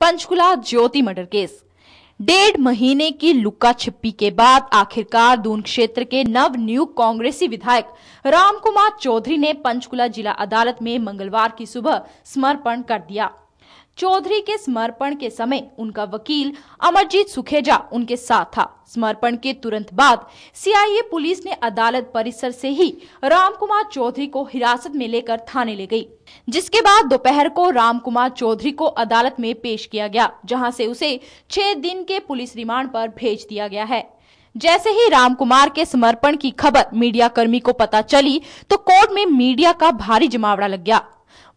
पंचकुला ज्योति murder case डेढ़ महीने की लुका छिपी के बाद आखिरकार दून क्षेत्र के नव नियुक्त कांग्रेसी विधायक रामकुमार चौधरी ने पंचकुला जिला अदालत में मंगलवार की सुबह समर्पण कर दिया चौधरी के समर्पण के समय उनका वकील अमरजीत सुखेजा उनके साथ था समर्पण के तुरंत बाद सीआईए पुलिस ने अदालत परिसर से ही रामकुमार चौधरी को हिरासत में लेकर थाने ले गई जिसके बाद दोपहर को रामकुमार चौधरी को अदालत में पेश किया गया जहां से उसे छह दिन के पुलिस रिमांड पर भेज दिया गया है जैसे ही रामकुमार के समर्पण की खबर मीडिया कर्मी को पता चली तो कोर्ट में मीडिया का भारी जमावड़ा लग गया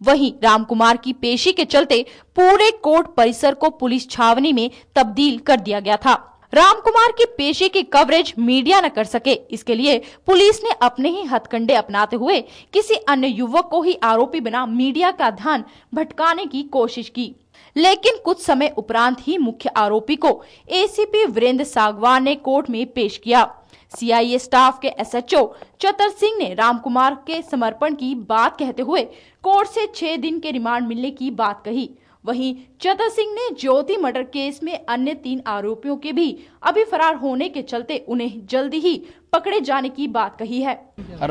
वहीं रामकुमार की पेशी के चलते पूरे कोर्ट परिसर को पुलिस छावनी में तब्दील कर दिया गया था रामकुमार की पेशी की कवरेज मीडिया न कर सके इसके लिए पुलिस ने अपने ही हथकंडे अपनाते हुए किसी अन्य युवक को ही आरोपी बना मीडिया का ध्यान भटकाने की कोशिश की लेकिन कुछ समय उपरांत ही मुख्य आरोपी को एसीपी वीरेंद्र सागवान ने कोर्ट में पेश किया सीआईए स्टाफ के एसएचओ चतर सिंह ने रामकुमार के समर्पण की बात कहते हुए कोर्ट से छह दिन के रिमांड मिलने की बात कही वहीं चतर सिंह ने ज्योति मर्डर केस में अन्य तीन आरोपियों के भी अभी फरार होने के चलते उन्हें जल्दी ही पकड़े जाने की बात कही है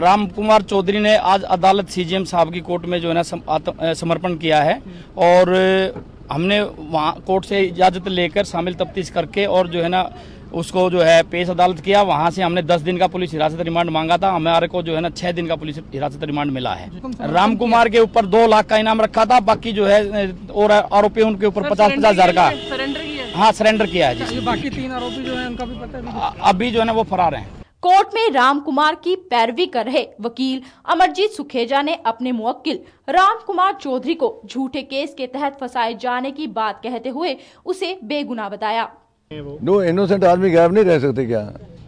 राम कुमार चौधरी ने आज अदालत सीजीएम साहब की कोर्ट में जो है ना समर्पण किया है और हमने वहाँ कोर्ट से इजाज़त लेकर शामिल तफ्तीश करके और जो है ना उसको जो है पेश अदालत किया वहाँ से हमने दस दिन का पुलिस हिरासत रिमांड मांगा था हमारे को जो है ना छह दिन का पुलिस हिरासत रिमांड मिला है राम कुमार के ऊपर दो लाख का इनाम रखा था बाकी जो है और आरोपी उनके ऊपर पचास पचास हजार का हाँ सरेंडर किया है अच्छा, बाकी तीन आरोपी जो है उनका भी पता अभी जो है ना वो फरार है कोर्ट में राम कुमार की पैरवी कर रहे वकील अमरजीत सुखेजा ने अपने मुवक्किल राम कुमार चौधरी को झूठे केस के तहत फंसाए जाने की बात कहते हुए उसे बेगुनाह बताया नो इनोसेंट आदमी गायब नहीं रह सकते क्या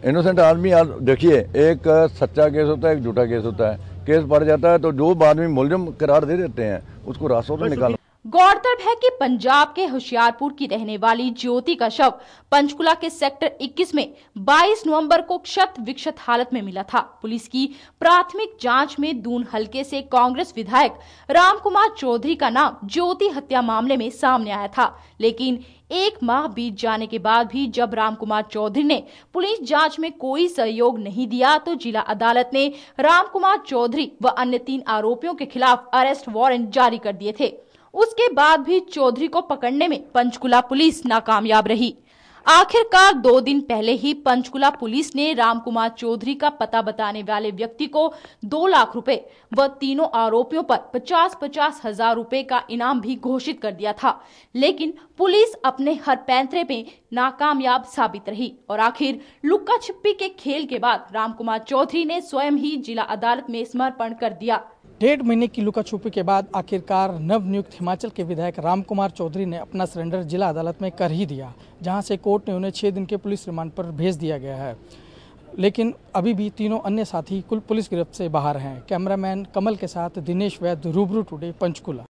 इनोसेंट आदमी देखिए एक सच्चा केस होता है एक झूठा केस होता है केस पड़ जाता है तो जो आदमी मुलजम करार दे देते हैं उसको रास्तों से निकाल गौरतलब है कि पंजाब के होशियारपुर की रहने वाली ज्योति का शव पंचकुला के सेक्टर 21 में 22 नवंबर को क्षत विक्षत हालत में मिला था पुलिस की प्राथमिक जांच में दून हलके से कांग्रेस विधायक रामकुमार चौधरी का नाम ज्योति हत्या मामले में सामने आया था लेकिन एक माह बीत जाने के बाद भी जब रामकुमार चौधरी ने पुलिस जांच में कोई सहयोग नहीं दिया तो जिला अदालत ने रामकुमार चौधरी व अन्य तीन आरोपियों के खिलाफ अरेस्ट वारंट जारी कर दिए थे उसके बाद भी चौधरी को पकड़ने में पंचकुला पुलिस नाकामयाब रही आखिरकार दो दिन पहले ही पंचकुला पुलिस ने रामकुमार चौधरी का पता बताने वाले व्यक्ति को दो लाख रुपए व तीनों आरोपियों पर पचास पचास हजार रूपए का इनाम भी घोषित कर दिया था लेकिन पुलिस अपने हर पैंतरे में नाकामयाब साबित रही और आखिर लुक्का छिप्पी के खेल के बाद रामकुमार चौधरी ने स्वयं ही जिला अदालत में समर्पण कर दिया डेढ़ महीने की लुका छुपी के बाद आखिरकार नवनियुक्त हिमाचल के विधायक रामकुमार चौधरी ने अपना सरेंडर जिला अदालत में कर ही दिया जहां से कोर्ट ने उन्हें छः दिन के पुलिस रिमांड पर भेज दिया गया है लेकिन अभी भी तीनों अन्य साथी कुल पुलिस गिरफ्त से बाहर हैं कैमरामैन कमल के साथ दिनेश वैद्य रूबरू टुडे पंचकूला